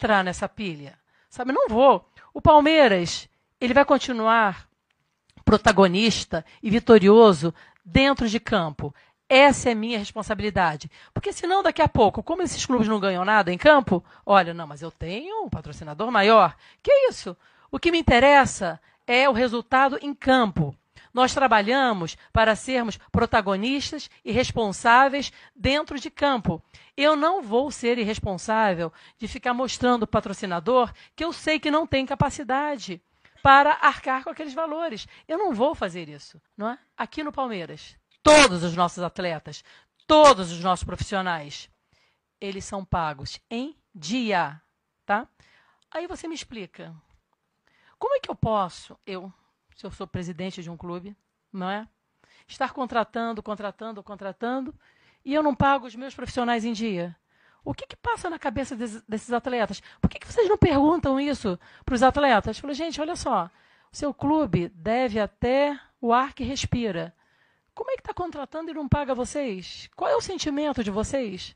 entrar nessa pilha. Sabe, não vou. O Palmeiras, ele vai continuar protagonista e vitorioso dentro de campo. Essa é minha responsabilidade. Porque senão, daqui a pouco, como esses clubes não ganham nada em campo, olha, não, mas eu tenho um patrocinador maior. Que isso? O que me interessa é o resultado em campo. Nós trabalhamos para sermos protagonistas e responsáveis dentro de campo. Eu não vou ser irresponsável de ficar mostrando o patrocinador que eu sei que não tem capacidade para arcar com aqueles valores. Eu não vou fazer isso, não é? Aqui no Palmeiras, todos os nossos atletas, todos os nossos profissionais, eles são pagos em dia, tá? Aí você me explica. Como é que eu posso, eu, se eu sou presidente de um clube, não é? Estar contratando, contratando, contratando, e eu não pago os meus profissionais em dia. O que, que passa na cabeça des, desses atletas? Por que, que vocês não perguntam isso para os atletas? Falou, gente, olha só, o seu clube deve até o ar que respira. Como é que está contratando e não paga vocês? Qual é o sentimento de vocês?